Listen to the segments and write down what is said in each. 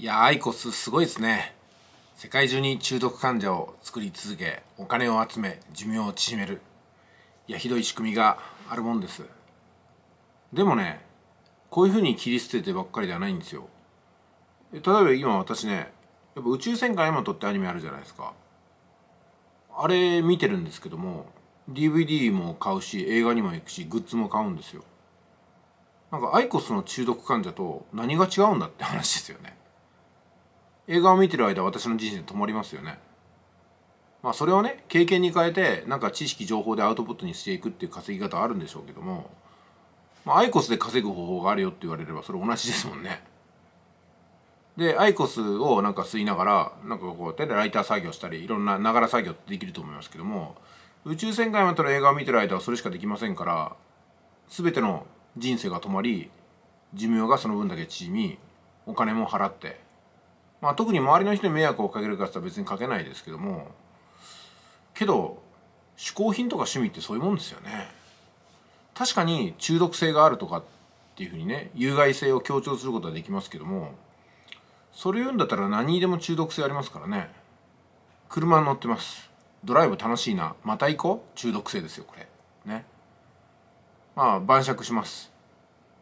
いやアイコスすごいですね世界中に中毒患者を作り続けお金を集め寿命を縮めるいやひどい仕組みがあるもんですでもねこういうふうに切り捨ててばっかりではないんですよ例えば今私ねやっぱ宇宙戦艦ヤマトってアニメあるじゃないですかあれ見てるんですけども DVD も買うし映画にも行くしグッズも買うんですよなんかアイコスの中毒患者と何が違うんだって話ですよね映画を見てる間私の人生止まりますよね。まあそれをね経験に変えてなんか知識情報でアウトプットにしていくっていう稼ぎ方あるんでしょうけども、まあ、アイコスで稼ぐ方法があるよって言われればそれ同じですもんね。でアイコスをなんか吸いながらなんかこう手でライター作業したりいろんなながら作業ってできると思いますけども宇宙戦艦ヤマの映画を見てる間はそれしかできませんから全ての人生が止まり寿命がその分だけ縮みお金も払ってまあ、特に周りの人に迷惑をかけるかって別にかけないですけどもけど嗜好品とか趣味ってそういうもんですよね確かに中毒性があるとかっていうふうにね有害性を強調することはできますけどもそれ言うんだったら何にでも中毒性ありますからね車に乗ってますドライブ楽しいなまた行こう中毒性ですよこれねまあ晩酌します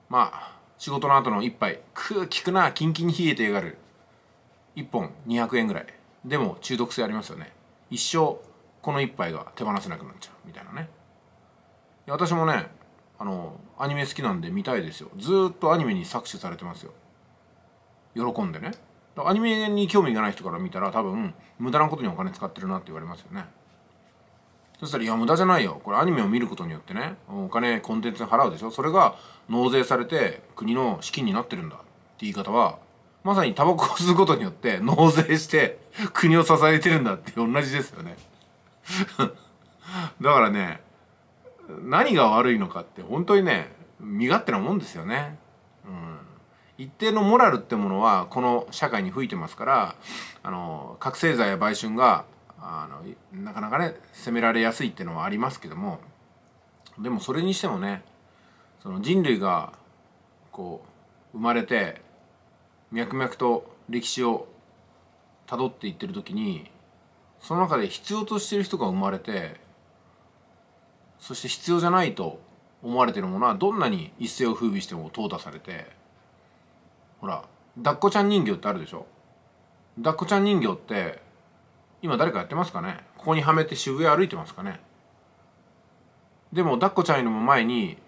まあ仕事の後の一杯くー効くなキンキンに冷えてやがる1本200円ぐらいでも中毒性ありますよね一生この1杯が手放せなくなっちゃうみたいなね私もねあのアニメ好きなんで見たいですよずっとアニメに搾取されてますよ喜んでねアニメに興味がない人から見たら多分無駄なことにお金使ってるなって言われますよねそしたら「いや無駄じゃないよこれアニメを見ることによってねお金コンテンツに払うでしょそれが納税されて国の資金になってるんだ」って言い方はまさにタバコを吸うことによって納税して国を支えてるんだって同じですよね だからね何が悪いのかって本当にね身勝手なもんですよね、うん、一定のモラルってものはこの社会に吹いてますからあの覚醒剤や売春があのなかなかね責められやすいっていうのはありますけどもでもそれにしてもねその人類がこう生まれて脈々と歴史をたどっていってる時にその中で必要としてる人が生まれてそして必要じゃないと思われてるものはどんなに一世を風靡しても淘汰されてほら抱っこちゃん人形ってあるでしょ抱っこちゃん人形って今誰かやってますかねここにはめて渋谷歩いてますかねでも抱っこちゃんよりも前に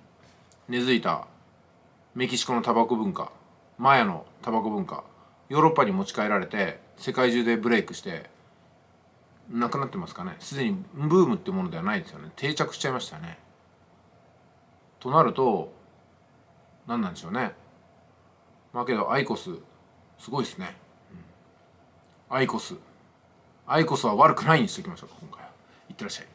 根付いたメキシコのタバコ文化マヤのタバコ文化ヨーロッパに持ち帰られて世界中でブレイクしてなくなってますかねすでにブームってものではないですよね定着しちゃいましたねとなると何なんでしょうねまあけどアイコスすごいっすね、うん、アイコスアイコスは悪くないにしておきましょうか今回はいってらっしゃい